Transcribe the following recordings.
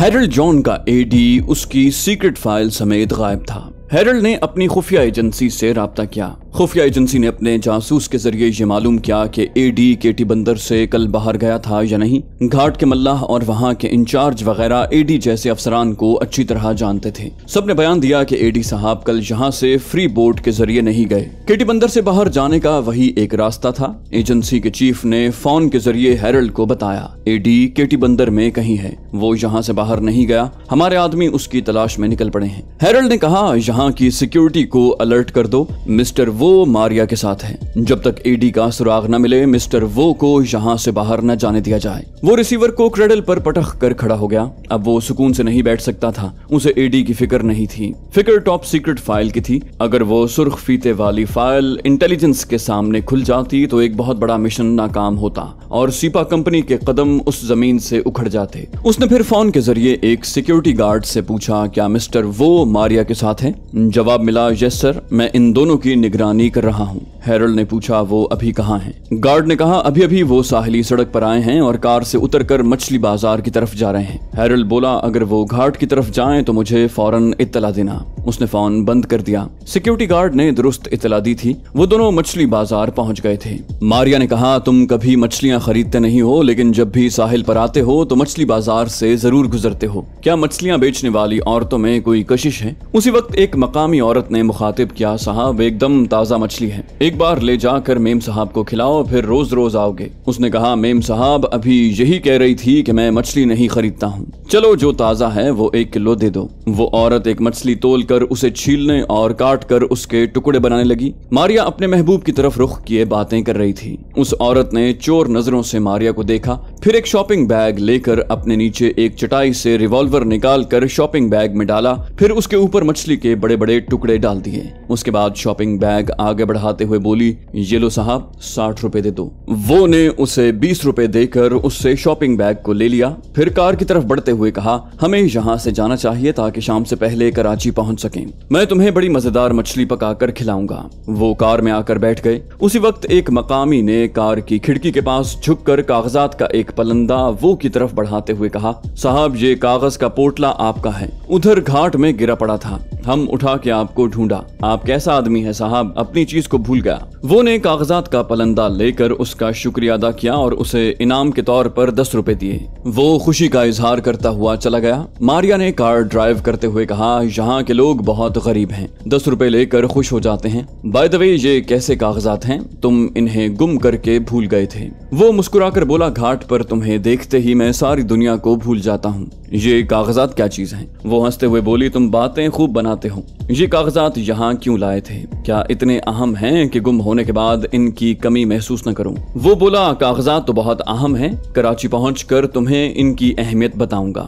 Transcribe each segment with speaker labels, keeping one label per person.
Speaker 1: Herald John का एडी उसकी सीक्रेट फाइल समेत गायब था हेरल्ड ने अपनी खुफिया एजेंसी से रबता किया खुफिया एजेंसी ने अपने जासूस के जरिए ये मालूम किया कि ए डी के टी बंदर से कल बाहर गया था या नहीं घाट के मल्लाह और वहाँ के इंचार्ज वगैरह ए डी जैसे अफसरान को अच्छी तरह जानते थे सब ने बयान दिया कि ए डी साहब कल यहाँ से फ्री बोट के जरिए नहीं गए के टी बंदर से बाहर जाने का वही एक रास्ता था एजेंसी के चीफ ने फोन के जरिए हेरल्ड को बताया ए डी के टी बंदर में कहीं है वो यहाँ से बाहर नहीं गया हमारे आदमी उसकी तलाश में निकल पड़े हैं हेरल्ड ने कहा यहाँ की सिक्योरिटी को अलर्ट कर दो मिस्टर वो मारिया के साथ है जब तक एडी का सुराग न मिले मिस्टर वो को यहाँ से बाहर न जाने दिया जाए वो रिसीवर को क्रेडल पर पटख कर खड़ा हो गया अब वो सुकून से नहीं बैठ सकता था उसे एडी की फिक्र नहीं थी फिक्र टॉप सीक्रेट फाइल की थी अगर वो सुर्ख फीते वाली फाइल इंटेलिजेंस के सामने खुल जाती तो एक बहुत बड़ा मिशन नाकाम होता और सीपा कंपनी के कदम उस जमीन से उखड़ जाते उसने फिर फोन के जरिए एक सिक्योरिटी गार्ड से पूछा क्या मिस्टर वो मारिया के साथ है जवाब मिला यस सर मैं इन दोनों की निगरानी निगरानी कर रहा हूँ हेरल्ड ने पूछा वो अभी कहाँ हैं गार्ड ने कहा अभी अभी वो साहली सड़क पर आए हैं और कार से उतरकर मछली बाजार की तरफ जा रहे हैं हेरल्ड बोला अगर वो घाट की तरफ जाएं तो मुझे फौरन इतला देना उसने फोन बंद कर दिया सिक्योरिटी गार्ड ने दुरुस्त इतला दी थी वो दोनों मछली बाजार पहुंच गए थे मारिया ने कहा तुम कभी मछलियाँ खरीदते नहीं हो लेकिन जब भी साहिल पर आते हो तो मछली बाजार से जरूर गुजरते हो क्या मछलियाँ बेचने वाली औरतों में कोई कशिश है उसी वक्त एक मकामी औरत ने मुखातिब किया साहब एकदम ताजा मछली है एक बार ले जाकर मेम साहब को खिलाओ फिर रोज रोज आओगे उसने कहा मेम साहब अभी यही कह रही थी कि मैं मछली नहीं खरीदता हूँ चलो जो ताजा है वो एक किलो दे दो वो औरत एक मछली तोल कर उसे छीलने और काट कर उसके टुकड़े बनाने लगी मारिया अपने महबूब की तरफ रुख किए बातें कर रही थी उस औरत ने चोर नजरों से मारिया को देखा फिर एक शॉपिंग बैग लेकर अपने नीचे एक चटाई से रिवॉल्वर निकाल कर शॉपिंग बैग में डाला फिर उसके ऊपर मछली के बड़े बड़े टुकड़े डाल दिए उसके बाद शॉपिंग बैग आगे बढ़ाते हुए बोली ये लो साहब साठ रुपए दे दो वो ने उसे बीस रुपए देकर उससे शॉपिंग बैग को ले लिया फिर कार की तरफ बढ़ते हुए कहा हमें यहाँ से जाना चाहिए ताकि शाम से पहले कराची पहुंच सके मैं तुम्हें बड़ी मजेदार मछली पकाकर खिलाऊंगा वो कार में आकर बैठ गए उसी वक्त एक मकामी ने कार की खिड़की के पास झुक कागजात का एक एक पलंदा वो की तरफ बढ़ाते हुए कहा साहब ये कागज का पोटला आपका है उधर घाट में गिरा पड़ा था हम उठा के आपको ढूंढा आप कैसा आदमी है साहब अपनी चीज को भूल गया वो ने कागजात का पलंदा लेकर उसका शुक्रिया अदा किया और उसे इनाम के तौर पर दस रुपए दिए वो खुशी का इजहार करता हुआ चला गया मारिया ने कार ड्राइव करते हुए कहा यहाँ के लोग बहुत गरीब हैं दस रुपए लेकर खुश हो जाते हैं बाय द वे ये कैसे कागजात हैं तुम इन्हें गुम करके भूल गए थे वो मुस्कुरा बोला घाट पर पर तुम्हें देखते ही मैं सारी दुनिया को भूल जाता हूँ ये कागजात क्या चीज है वो हंसते हुए बोली तुम बातें खूब बनाते हो ये कागजात यहाँ क्यों लाए थे क्या इतने अहम हैं कि गुम होने के बाद इनकी कमी महसूस न करूं वो बोला कागजात तो बहुत अहम हैं कराची पहुँच कर तुम्हें इनकी अहमियत बताऊंगा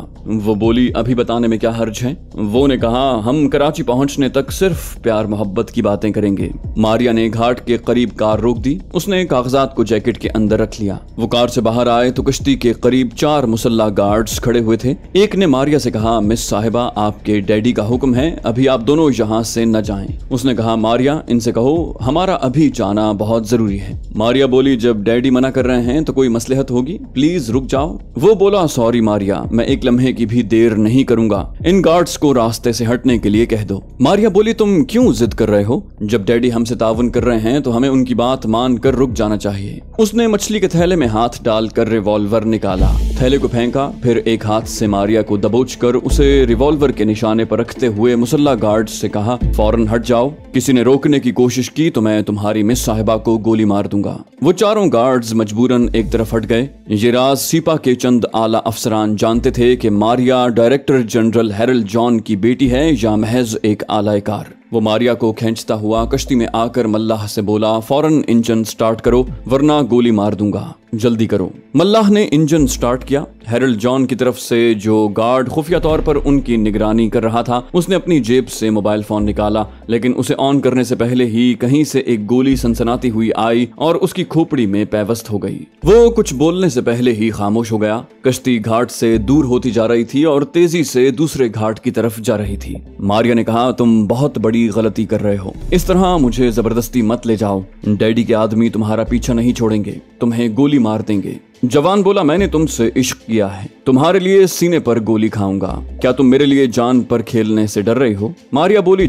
Speaker 1: वो बोली अभी बताने में क्या हर्ज है वो ने कहा हम कराची पहुँचने तक सिर्फ प्यार मोहब्बत की बातें करेंगे मारिया ने घाट के करीब कार रोक दी उसने कागजात को जैकेट के अंदर रख लिया वो कार से बाहर आए तो तो कश्ती के करीब चार मुसल्ला गार्ड्स खड़े हुए थे एक ने मारिया से कहा मिस साहिबा आपके डैडी का हुक्म है अभी आप दोनों यहाँ से न जाएं। उसने कहा मारिया इनसे कहो हमारा अभी जाना बहुत जरूरी है मारिया बोली जब डैडी मना कर रहे हैं तो कोई मसलहत होगी प्लीज रुक जाओ वो बोला सॉरी मारिया मैं एक लम्हे की भी देर नहीं करूंगा इन गार्ड्स को रास्ते से हटने के लिए कह दो मारिया बोली तुम क्यों जिद कर रहे हो जब डैडी हमसे तावन कर रहे हैं तो हमें उनकी बात मान कर रुक जाना चाहिए उसने मछली के थैले में हाथ डालकर रिवॉल्व रिवॉल्वर निकाला थैले को फेंका फिर एक हाथ से मारिया को दबोच कर उसे रिवॉल्वर के निशाने पर रखते हुए मुसल्ला गार्ड से कहा फौरन हट जाओ किसी ने रोकने की कोशिश की तो मैं तुम्हारी मिस साहिबा को गोली मार दूंगा वो चारों गार्ड्स मजबूरन एक तरफ हट गए ये राज सीपा के चंद आला अफसरान जानते थे कि Maria director general Harold John की बेटी है या महज एक आलायकार वो मारिया को खींचता हुआ कश्ती में आकर मल्लाह से बोला फौरन इंजन स्टार्ट करो वरना गोली मार दूंगा जल्दी करो मल्लाह ने इंजन स्टार्ट किया हेरल्ड जॉन की तरफ से जो गार्ड खुफिया तौर पर उनकी निगरानी कर रहा था उसने अपनी जेब से मोबाइल फोन निकाला लेकिन उसे ऑन करने से पहले ही कहीं से एक गोली सनसनाती हुई आई और उसकी खोपड़ी में पैवस्त हो गई वो कुछ बोलने से पहले ही खामोश हो गया कश्ती घाट से दूर होती जा रही थी और तेजी से दूसरे घाट की तरफ जा रही थी मारिया ने कहा तुम बहुत बड़ी बड़ी गलती कर रहे हो इस तरह मुझे जबरदस्ती मत ले जाओ डैडी के आदमी तुम्हारा पीछा नहीं छोड़ेंगे तुम्हें गोली मार देंगे जवान बोला मैंने तुमसे इश्क किया है तुम्हारे लिए सीने पर गोली खाऊंगा क्या तुम मेरे लिए जान पर खेलने से डर रही हो मारिया बोली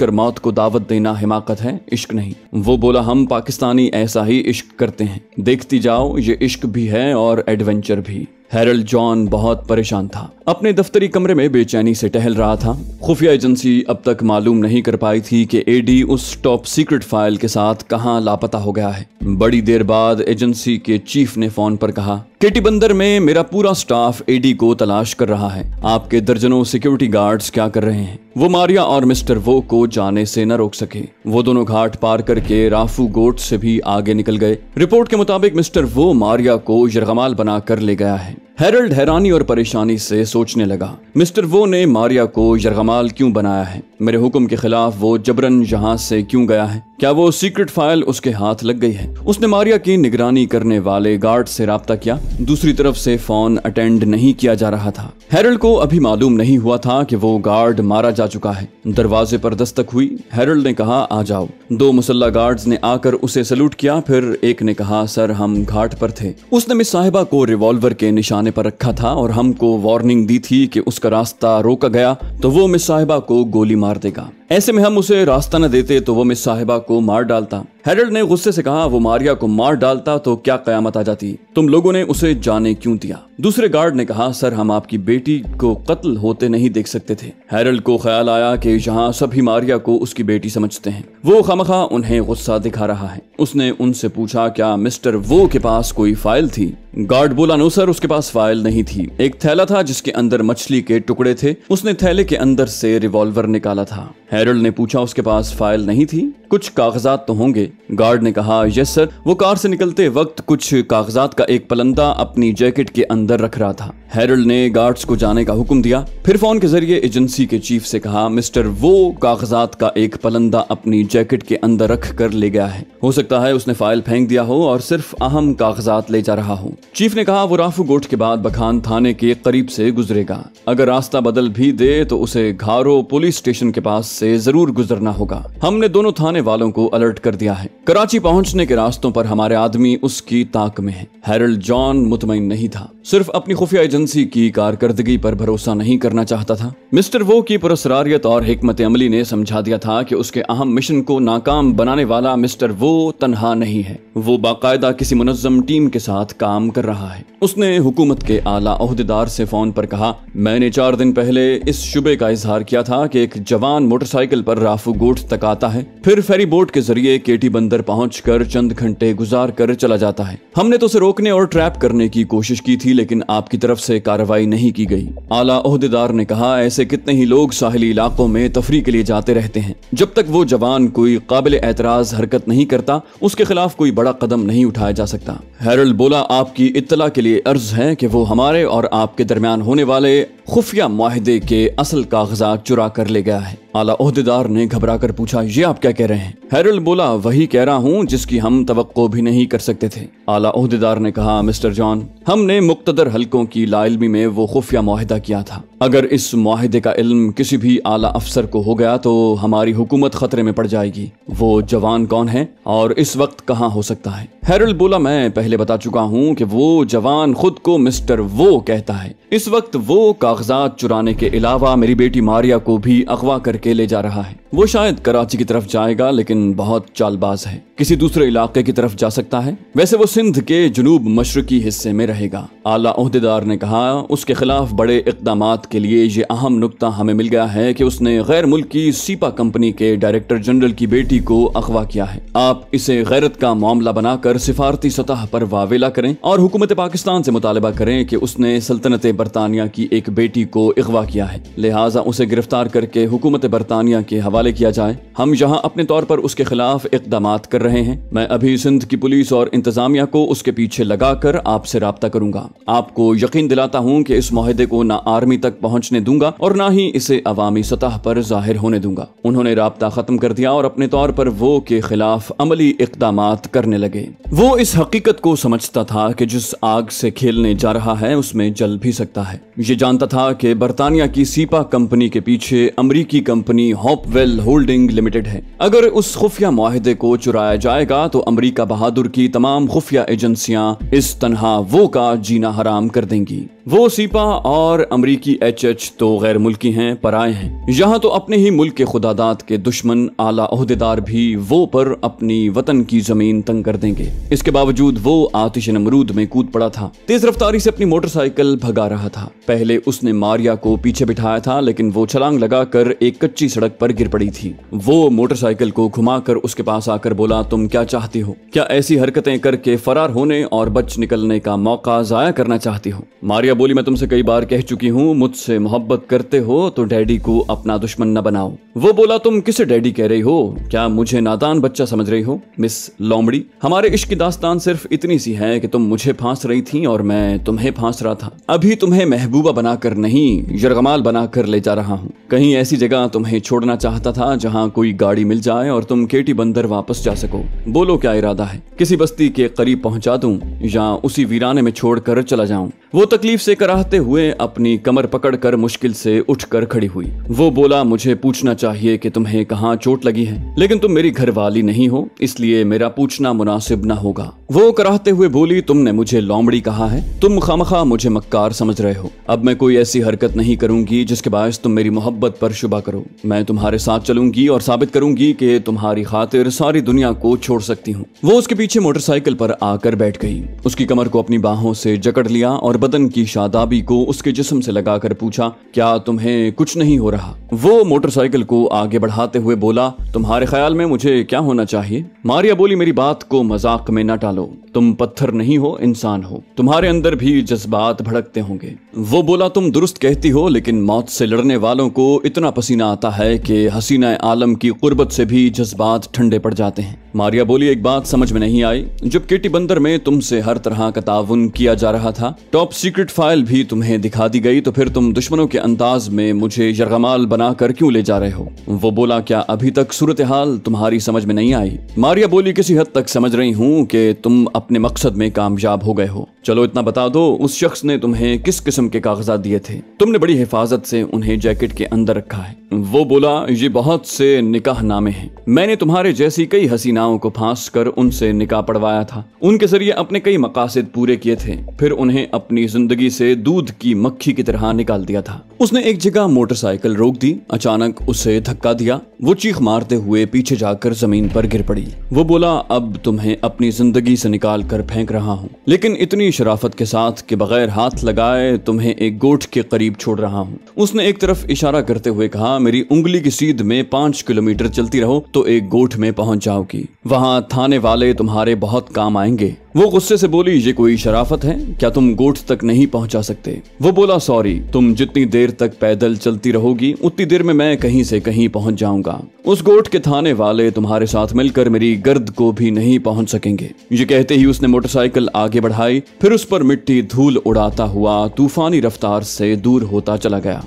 Speaker 1: कर मौत को दावत देना हिमाकत है इश्क नहीं वो बोला हम पाकिस्तानी ऐसा ही इश्क करते हैं देखती जाओ ये इश्क भी है और एडवेंचर भी हेरल्ड जॉन बहुत परेशान था अपने दफ्तरी कमरे में बेचैनी से टहल रहा था खुफिया एजेंसी अब तक मालूम नहीं कर पाई थी कि एडी उस टॉप सीक्रेट फाइल के साथ कहां लापता हो गया है बड़ी देर बाद एजेंसी के चीफ ने फोन पर कहा बंदर में मेरा पूरा स्टाफ एडी को तलाश कर रहा है आपके दर्जनों सिक्योरिटी गार्ड्स क्या कर रहे हैं वो मारिया और मिस्टर वो को जाने से न रोक सके वो दोनों घाट पार करके राफू गोट से भी आगे निकल गए रिपोर्ट के मुताबिक मिस्टर वो मारिया को यरगमाल बनाकर ले गया है हेरल्ड हैरानी और परेशानी से सोचने लगा मिस्टर वो ने मारिया को यरगमाल क्यों बनाया है मेरे हुक्म के खिलाफ वो जबरन जहां से क्यों गया है क्या वो सीक्रेट फाइल उसके हाथ लग गई है उसने मारिया की निगरानी करने वाले गार्ड से रबता किया दूसरी तरफ से फोन अटेंड नहीं किया जा रहा था हेरल्ड को अभी मालूम नहीं हुआ था कि वो गार्ड मारा जा चुका है दरवाजे पर दस्तक हुई हेरल्ड ने कहा आ जाओ दो मुसल्ला गार्ड्स ने आकर उसे सल्यूट किया फिर एक ने कहा सर हम घाट पर थे उसने मिस साहिबा को रिवॉल्वर के निशान पैमाने पर रखा था और हमको वार्निंग दी थी कि उसका रास्ता रोका गया तो वो मिस साहिबा को गोली मार देगा ऐसे में हम उसे रास्ता न देते तो वो मिस साहिबा को मार डालता हेरल्ड ने गुस्से से कहा वो मारिया को मार डालता तो क्या कयामत आ जाती तुम लोगों ने उसे जाने क्यों दिया दूसरे गार्ड ने कहा सर हम आपकी बेटी को कत्ल होते नहीं देख सकते थे हेरल्ड को ख्याल आया कि यहाँ सभी मारिया को उसकी बेटी समझते हैं वो खमखा उन्हें गुस्सा दिखा रहा है उसने उनसे पूछा क्या मिस्टर वो के पास कोई फाइल थी गार्ड बोला नो सर उसके पास फाइल नहीं थी एक थैला था जिसके अंदर मछली के टुकड़े थे उसने थैले के अंदर से रिवॉल्वर निकाला था हेरल्ड ने पूछा उसके पास फाइल नहीं थी कुछ कागजात तो होंगे गार्ड ने कहा यस सर वो कार से निकलते वक्त कुछ कागजात का एक पलंदा अपनी जैकेट के अंदर रख रहा था हेरल्ड ने गार्ड्स को जाने का हुक्म दिया फिर फोन के जरिए एजेंसी के चीफ से कहा मिस्टर वो कागजात का एक पलंदा अपनी जैकेट के अंदर रख कर ले गया है हो सकता है उसने फाइल फेंक दिया हो और सिर्फ अहम कागजात ले जा रहा हो चीफ ने कहा वो राफू गोट के बाद बखान थाने के करीब से गुजरेगा अगर रास्ता बदल भी दे तो उसे घारो पुलिस स्टेशन के पास से जरूर गुजरना होगा हमने दोनों थाने वालों को अलर्ट कर दिया है कराची पहुंचने के रास्तों पर हमारे आदमी उसकी ताक में है हेरल्ड जॉन मुतमिन नहीं था सिर्फ अपनी खुफिया एजेंसी की कारकर्दगी पर भरोसा नहीं करना चाहता था मिस्टर वो की पुरस्रारियत और हमत अमली ने समझा दिया था कि उसके अहम मिशन को नाकाम बनाने वाला मिस्टर वो तनहा नहीं है वो बाकायदा किसी मुनजम टीम के साथ काम कर रहा है उसने हुकूमत के आला अहदेदार से फोन पर कहा मैंने चार दिन पहले इस शुबे का इजहार किया था कि एक जवान मोटर मोटरसाइकिल पर राफू गोट तक आता है फिर फेरी बोट के जरिए केटी बंदर पहुँच चंद घंटे गुजार कर चला जाता है हमने तो उसे रोकने और ट्रैप करने की कोशिश की थी लेकिन आपकी तरफ से कार्रवाई नहीं की गई आला अहदेदार ने कहा ऐसे कितने ही लोग साहली इलाकों में तफरी के लिए जाते रहते हैं जब तक वो जवान कोई काबिल एतराज हरकत नहीं करता उसके खिलाफ कोई बड़ा कदम नहीं उठाया जा सकता हेरल्ड बोला आपकी इतला के लिए अर्ज है की वो हमारे और आपके दरमियान होने वाले खुफिया माहदे के असल कागजात चुरा कर ले गया है आला अहदेदार ने घबरा कर पूछा ये आप क्या कह रहे हैं हेरल्ड बोला वही कह रहा हूँ जिसकी हम तो भी नहीं कर सकते थे आला अहदेदार ने कहा मिस्टर जॉन हमने मुक्तदर हलकों की लाइलमी में वो खुफिया माहिदा किया था अगर इस माहदे का इल्म किसी भी आला अफसर को हो गया तो हमारी हुकूमत खतरे में पड़ जाएगी वो जवान कौन है और इस वक्त कहाँ हो सकता है हेरल्ड बोला मैं पहले बता चुका हूँ कि वो जवान खुद को मिस्टर वो कहता है इस वक्त वो कागजात चुराने के अलावा मेरी बेटी मारिया को भी अगवा करके ले जा रहा है वो शायद कराची की तरफ जाएगा लेकिन बहुत चालबाज है किसी दूसरे इलाके की तरफ जा सकता है वैसे वो सिंध के जनूब मशरकी हिस्से में रहेगा आला अहदेदार ने कहा उसके खिलाफ बड़े इकदाम के लिए ये अहम नुकता हमें मिल गया है कि उसने गैर मुल्की सीपा कंपनी के डायरेक्टर जनरल की बेटी को अगवा किया है आप इसे गैरत का मामला बनाकर सिफारती सतह पर वावेला करें और हुकूमत पाकिस्तान से मुतालबा करें कि उसने सल्तनत बरतानिया की एक बेटी को अगवा किया है लिहाजा उसे गिरफ्तार करके हुकूमत बरतानिया के हवाले किया जाए हम यहाँ अपने तौर पर उसके खिलाफ इकदाम कर रहे हैं मैं अभी सिंध की पुलिस और इंतजामिया को उसके पीछे लगाकर आपसे रबता करूंगा आपको यकीन दिलाता हूँ कि इस माहे को ना आर्मी तक तक पहुँचने दूंगा और न ही इसे अवामी सतह पर जाहिर होने दूंगा उन्होंने रबता खत्म कर दिया और अपने तौर पर वो के खिलाफ अमली इकदाम करने लगे वो इस हकीकत को समझता था कि जिस आग से खेलने जा रहा है उसमें जल भी सकता है ये जानता था कि बरतानिया की सीपा कंपनी के पीछे अमरीकी कंपनी हॉपवेल होल्डिंग लिमिटेड है अगर उस खुफिया माहे को चुराया जाएगा तो अमरीका बहादुर की तमाम खुफिया एजेंसियां इस तनहा वो का जीना हराम कर देंगी वो सीपा और अमरीकी एच एच तो गैर मुल्की हैं पर आए हैं यहाँ तो अपने ही मुल्क के खुदादात के दुश्मन आला अहदेदार भी वो पर अपनी वतन की जमीन तंग कर देंगे इसके बावजूद वो आतिश नमरूद में कूद पड़ा था तेज रफ्तारी से अपनी मोटरसाइकिल भगा रहा था पहले उसने मारिया को पीछे बिठाया था लेकिन वो छलांग लगा कर एक कच्ची सड़क पर गिर पड़ी थी वो मोटरसाइकिल को कर उसके पास आकर बोला तुम क्या चाहती हो क्या ऐसी हरकतें करके फरार होने और बच निकलने का मौका जाया करना चाहती हो मारिया प्रिया बोली मैं तुमसे कई बार कह चुकी हूँ मुझसे मोहब्बत करते हो तो डैडी को अपना दुश्मन न बनाओ वो बोला तुम किसे डैडी कह रही हो क्या मुझे नादान बच्चा समझ रही हो मिस लोमड़ी हमारे इश्क की दास्तान सिर्फ इतनी सी है कि तुम मुझे फांस रही थी और मैं तुम्हें फांस रहा था अभी तुम्हें महबूबा बनाकर नहीं यरगमाल बनाकर ले जा रहा हूँ कहीं ऐसी जगह तुम्हें छोड़ना चाहता था जहाँ कोई गाड़ी मिल जाए और तुम केटी बंदर वापस जा सको बोलो क्या इरादा है किसी बस्ती के करीब पहुँचा दूँ या उसी वीराने में छोड़ कर चला जाऊँ वो तकलीफ से कराहते हुए अपनी कमर पकड़कर मुश्किल से उठकर खड़ी हुई वो बोला मुझे पूछना चाहिए कि तुम्हें कहाँ चोट लगी है लेकिन तुम मेरी घरवाली नहीं हो इसलिए मेरा पूछना मुनासिब ना होगा वो कराहते हुए बोली तुमने मुझे लोमड़ी कहा है तुम खामखा मुझे मक्कार समझ रहे हो अब मैं कोई ऐसी हरकत नहीं करूंगी जिसके बायस तुम मेरी मोहब्बत पर शुबा करो मैं तुम्हारे साथ चलूंगी और साबित करूंगी कि तुम्हारी खातिर सारी दुनिया को छोड़ सकती हूँ वो उसके पीछे मोटरसाइकिल पर आकर बैठ गई उसकी कमर को अपनी बाहों से जकड़ लिया और बदन की शादाबी को उसके जिस्म से लगाकर पूछा क्या तुम्हें कुछ नहीं हो रहा वो मोटरसाइकिल को आगे बढ़ाते हुए बोला तुम्हारे ख्याल में मुझे क्या होना चाहिए मारिया बोली मेरी बात को मजाक में न डाल lộ तुम पत्थर नहीं हो इंसान हो तुम्हारे अंदर भी जज्बात भड़कते होंगे वो बोला तुम दुरुस्त कहती हो लेकिन मौत से लड़ने वालों को इतना पसीना आता है कि हसीना आलम की कुर्बत से भी जज्बात ठंडे पड़ जाते हैं मारिया बोली एक बात समझ में नहीं आई जब केटी बंदर में तुमसे हर तरह का ताउन किया जा रहा था टॉप सीक्रेट फाइल भी तुम्हें दिखा दी गई तो फिर तुम दुश्मनों के अंदाज में मुझे यरगमाल बनाकर क्यों ले जा रहे हो वो बोला क्या अभी तक सूरत हाल तुम्हारी समझ में नहीं आई मारिया बोली किसी हद तक समझ रही हूँ कि तुम अपने मकसद में कामयाब हो गए हो चलो इतना बता दो उस शख्स ने तुम्हें किस किस्म के कागजात दिए थे तुमने बड़ी हिफाजत से उन्हें जैकेट के अंदर रखा है वो बोला ये बहुत से निकाह नामे हैं मैंने तुम्हारे जैसी कई हसीनाओं को फांस कर उनसे निकाह पड़वाया था उनके जरिए अपने कई मकासद पूरे किए थे फिर उन्हें अपनी जिंदगी से दूध की मक्खी की तरह निकाल दिया था उसने एक जगह मोटरसाइकिल रोक दी अचानक उसे धक्का दिया वो चीख मारते हुए पीछे जाकर जमीन पर गिर पड़ी वो बोला अब तुम्हें अपनी जिंदगी से निकाल कर फेंक रहा हूँ लेकिन इतनी शराफत के साथ के बगैर हाथ लगाए तुम्हें एक गोठ के करीब छोड़ रहा हूँ उसने एक तरफ इशारा करते हुए कहा मेरी उंगली की सीध में पांच किलोमीटर चलती रहो तो एक गोठ में पहुंच जाओगी वहां थाने वाले तुम्हारे बहुत काम आएंगे वो गुस्से से बोली ये कोई शराफत है क्या तुम गोठ तक नहीं पहुंचा सकते वो बोला सॉरी तुम जितनी देर तक पैदल चलती रहोगी उतनी देर में मैं कहीं से कहीं पहुंच जाऊंगा उस गोठ के थाने वाले तुम्हारे साथ मिलकर मेरी गर्द को भी नहीं पहुंच सकेंगे ये कहते ही उसने मोटरसाइकिल आगे बढ़ाई फिर उस पर मिट्टी धूल उड़ाता हुआ तूफानी रफ्तार से दूर होता चला गया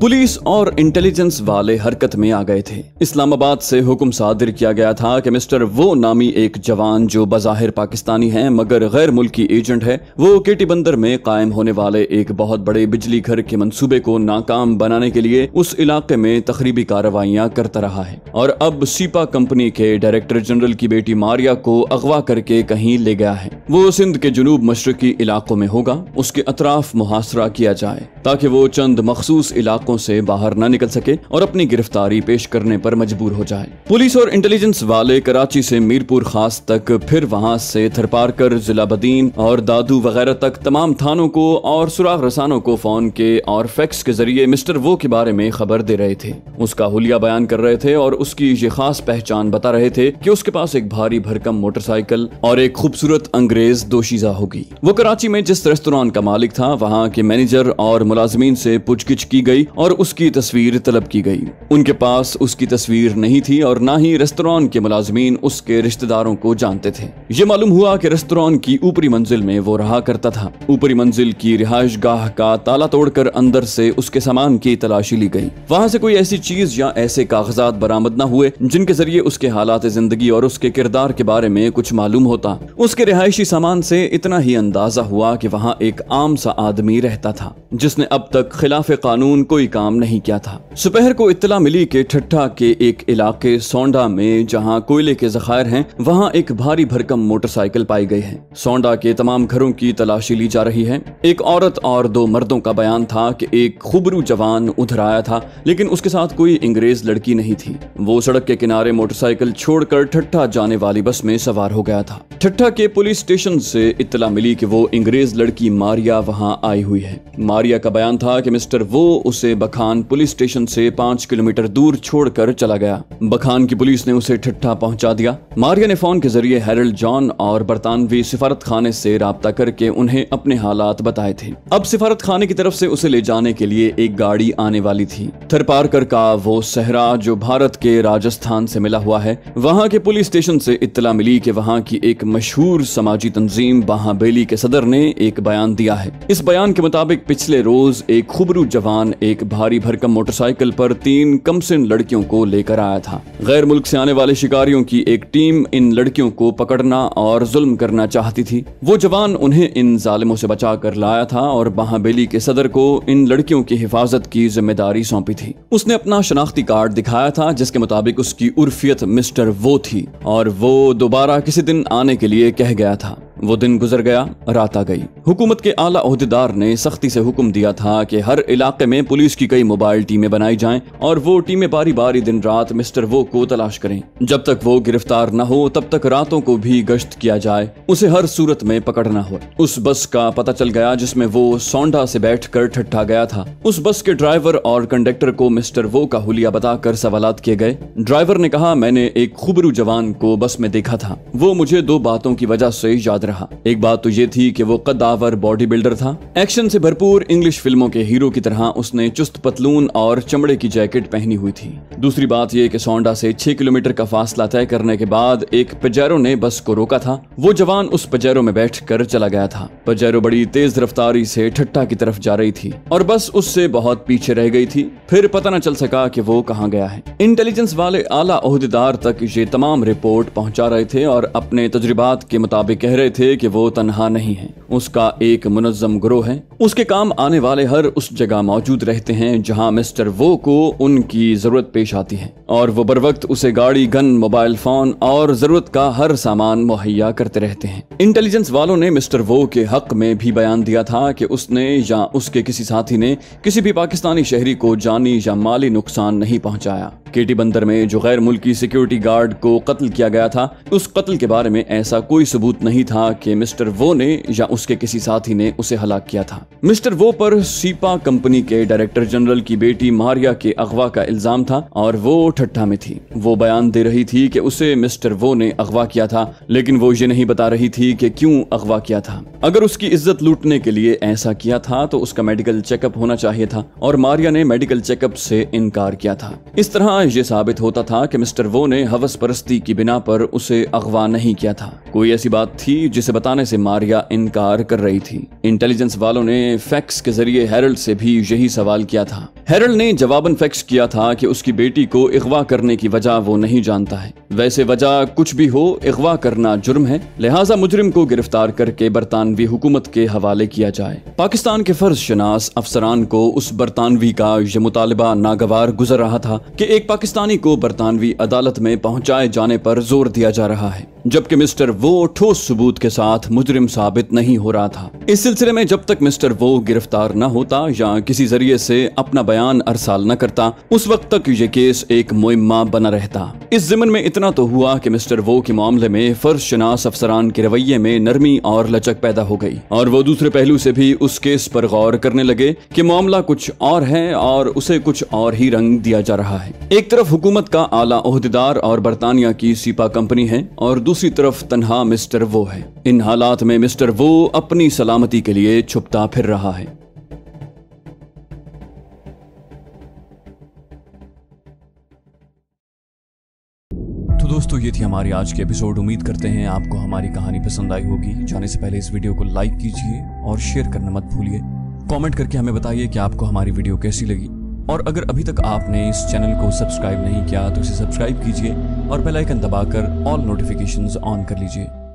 Speaker 1: पुलिस और इंटेलिजेंस वाले हरकत में आ गए थे इस्लामाबाद से हुक्म सादिर किया गया था कि मिस्टर वो नामी एक जवान जो बज़ाहिर पाकिस्तानी है मगर गैर मुल्की एजेंट है वो केटी बंदर में कायम होने वाले एक बहुत बड़े बिजली घर के मंसूबे को नाकाम बनाने के लिए उस इलाके में तकरीबी कार्रवाइयाँ करता रहा है और अब सीपा कंपनी के डायरेक्टर जनरल की बेटी मारिया को अगवा करके कहीं ले गया है वो सिंध के जनूब मशरकी इलाकों में होगा उसके अतराफ मुहासरा किया जाए ताकि वो चंद मखसूस इलाके नाकों से बाहर न निकल सके और अपनी गिरफ्तारी पेश करने पर मजबूर हो जाए पुलिस और इंटेलिजेंस वाले कराची से मीरपुर खास तक फिर वहाँ से थरपार कर जिला बदीन और दादू वगैरह तक तमाम थानों को और सुराग रसानों को फोन के और फैक्स के जरिए मिस्टर वो के बारे में खबर दे रहे थे उसका हुलिया बयान कर रहे थे और उसकी ये खास पहचान बता रहे थे कि उसके पास एक भारी भरकम मोटरसाइकिल और एक खूबसूरत अंग्रेज दोशीजा होगी वो कराची में जिस रेस्तोरान का मालिक था वहाँ के मैनेजर और मुलाजमीन से पूछगिछ की गई और उसकी तस्वीर तलब की गई उनके पास उसकी तस्वीर नहीं थी और ना ही रेस्तरा के मुलाजमीन उसके रिश्तेदारों को जानते थे ये मालूम हुआ कि रेस्तरा की ऊपरी मंजिल में वो रहा करता था ऊपरी मंजिल की रिहाइश गाह का ताला तोड़कर अंदर से उसके सामान की तलाशी ली गई वहां से कोई ऐसी चीज या ऐसे कागजात बरामद न हुए जिनके जरिए उसके हालात जिंदगी और उसके किरदार के बारे में कुछ मालूम होता उसके रिहायशी सामान से इतना ही अंदाजा हुआ कि वहाँ एक आम सा आदमी रहता था जिसने अब तक खिलाफ कानून कोई कोई काम नहीं किया था सुपहर को इतला मिली के ठट्ठा के एक इलाके सोंडा में जहां कोयले के जखायर हैं वहां एक भारी भरकम मोटरसाइकिल पाई गई है सोंडा के तमाम घरों की तलाशी ली जा रही है एक औरत और दो मर्दों का बयान था कि एक खुबरू जवान उधर आया था लेकिन उसके साथ कोई अंग्रेज लड़की नहीं थी वो सड़क के किनारे मोटरसाइकिल छोड़कर ठट्ठा जाने वाली बस में सवार हो गया था ठट्ठा के पुलिस स्टेशन से इतला मिली कि वो अंग्रेज लड़की मारिया वहां आई हुई है मारिया का बयान था कि मिस्टर वो उसे बखान पुलिस स्टेशन से पांच किलोमीटर दूर छोड़कर चला गया बखान की पुलिस ने उसे ठिठा पहुंचा दिया मारिया ने फोन के जरिए हेरल्ड जॉन और बरतानवी सिफारत खाने से रहा करके उन्हें अपने हालात बताए थे अब सिफारत खाने की तरफ से उसे ले जाने के लिए एक गाड़ी आने वाली थी थरपारकर का वो सहरा जो भारत के राजस्थान से मिला हुआ है वहाँ के पुलिस स्टेशन से इतला मिली कि वहाँ की एक मशहूर समाजी तंजीम बहाबेली के सदर ने एक बयान दिया है इस बयान के मुताबिक पिछले रोज एक खुबरू जवान एक भारी भरकम मोटरसाइकिल पर तीन कमसिन लड़कियों को लेकर आया था गैर मुल्क से आने वाले शिकारियों की एक टीम इन लड़कियों को पकड़ना और जुल्म करना चाहती थी वो जवान उन्हें इन जालिमों से बचा कर लाया था और बहाबेली के सदर को इन लड़कियों की हिफाजत की जिम्मेदारी सौंपी थी उसने अपना शनाख्ती कार्ड दिखाया था जिसके मुताबिक उसकी उर्फियत मिस्टर वो थी और वो दोबारा किसी दिन आने के लिए कह गया था वो दिन गुजर गया रात आ गई हुकूमत के आला अहदेदार ने सख्ती से हुक्म दिया था कि हर इलाके में पुलिस की कई मोबाइल टीमें बनाई जाएं और वो टीमें बारी बारी दिन रात मिस्टर वो को तलाश करें जब तक वो गिरफ्तार न हो तब तक रातों को भी गश्त किया जाए उसे हर सूरत में पकड़ना हो उस बस का पता चल गया जिसमें वो सौंडा से बैठ कर ठट्ठा गया था उस बस के ड्राइवर और कंडक्टर को मिस्टर वो का हुलिया बताकर सवाल किए गए ड्राइवर ने कहा मैंने एक खुबरू जवान को बस में देखा था वो मुझे दो बातों की वजह से याद रहा एक बात तो ये थी कि वो कदावर बॉडी बिल्डर था एक्शन से भरपूर इंग्लिश फिल्मों के हीरो की तरह उसने चुस्त पतलून और चमड़े की जैकेट पहनी हुई थी दूसरी बात ये कि सोंडा से छह किलोमीटर का फासला तय करने के बाद एक पजैरो ने बस को रोका था वो जवान उस पजैरो में बैठ कर चला गया था पजैरो बड़ी तेज रफ्तारी से ठट्टा की तरफ जा रही थी और बस उससे बहुत पीछे रह गई थी फिर पता न चल सका की वो कहाँ गया है इंटेलिजेंस वाले आला अहदेदार तक ये तमाम रिपोर्ट पहुँचा रहे थे और अपने तजुर्बात के मुताबिक कह रहे थे कि वो तनहा नहीं है उसका एक मुनजम ग्रोह है उसके काम आने वाले हर उस जगह मौजूद रहते हैं जहां मिस्टर वो को उनकी जरूरत पेश आती है और वो बर वक्त उसे गाड़ी गन मोबाइल फोन और जरूरत का हर सामान मुहैया करते रहते हैं इंटेलिजेंस वालों ने मिस्टर वो के हक में भी बयान दिया था कि उसने या उसके किसी साथी ने किसी भी पाकिस्तानी शहरी को जानी या माली नुकसान नहीं पहुँचाया केटी बंदर में जो गैर मुल्की सिक्योरिटी गार्ड को कत्ल किया गया था उस कत्ल के बारे में ऐसा कोई सबूत नहीं था था कि मिस्टर वो ने या उसके किसी साथी ने उसे हलाक किया था मिस्टर वो पर सीपा कंपनी के डायरेक्टर जनरल की बेटी मारिया के अगवा का इल्जाम था और वो ठट्ठा में थी वो बयान दे रही थी कि उसे मिस्टर वो ने अगवा किया था लेकिन वो ये नहीं बता रही थी कि क्यों अगवा किया था अगर उसकी इज्जत लूटने के लिए ऐसा किया था तो उसका मेडिकल चेकअप होना चाहिए था और मारिया ने मेडिकल चेकअप से इनकार किया था इस तरह ये साबित होता था कि मिस्टर वो ने हवस परस्ती की बिना पर उसे अगवा नहीं किया था कोई ऐसी बात थी जिसे बताने से मारिया इनकार कर रही थी इंटेलिजेंस वालों ने फैक्स के जरिए हेरल्ड से भी यही सवाल किया था हेरल्ड ने जवाबन फैक्स किया था कि उसकी बेटी को अगवा करने की वजह वो नहीं जानता है वैसे वजह कुछ भी हो अगवा करना जुर्म है लिहाजा मुजरिम को गिरफ्तार करके बरतानवी हुकूमत के हवाले किया जाए पाकिस्तान के फर्ज शनास अफसरान को उस बरतानवी का यह मुतालबा नागवार गुजर रहा था कि एक पाकिस्तानी को बरतानवी अदालत में पहुंचाए जाने पर जोर दिया जा रहा है जबकि मिस्टर वो ठोस सबूत के साथ मुजरिम साबित नहीं हो रहा था इस सिलसिले में जब तक मिस्टर वो गिरफ्तार न होता या किसी जरिए से अपना बयान अरसाल न करता उस वक्त तक ये केस एक मुहिमा बना रहता इस जिमन में इतना तो हुआ कि मिस्टर वो के मामले में फर्ज शनास अफसरान के रवैये में नरमी और लचक पैदा हो गई और वो दूसरे पहलू से भी उस केस पर गौर करने लगे कि मामला कुछ और है और उसे कुछ और ही रंग दिया जा रहा है एक तरफ हुकूमत का आला अहदेदार और बरतानिया की सीपा कंपनी है और दूसरी तरफ तनहा मिस्टर वो है इन हालात में मिस्टर वो अपनी सलामती के लिए छुपता फिर रहा है तो दोस्तों ये थी हमारी आज के एपिसोड उम्मीद करते हैं आपको हमारी कहानी पसंद आई होगी जाने से पहले इस वीडियो को लाइक कीजिए और शेयर करना मत भूलिए कमेंट करके हमें बताइए कि आपको हमारी वीडियो कैसी लगी और अगर अभी तक आपने इस चैनल को सब्सक्राइब नहीं किया तो इसे सब्सक्राइब कीजिए और बेल आइकन दबाकर ऑल नोटिफिकेशंस ऑन कर लीजिए